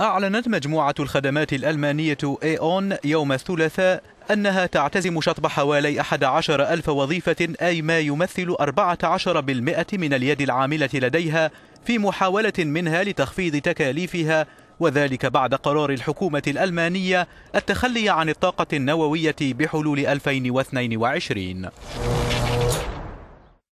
أعلنت مجموعة الخدمات الألمانية إيون يوم الثلاثاء أنها تعتزم شطب حوالي 11 ألف وظيفة أي ما يمثل 14% من اليد العاملة لديها في محاولة منها لتخفيض تكاليفها وذلك بعد قرار الحكومة الألمانية التخلي عن الطاقة النووية بحلول 2022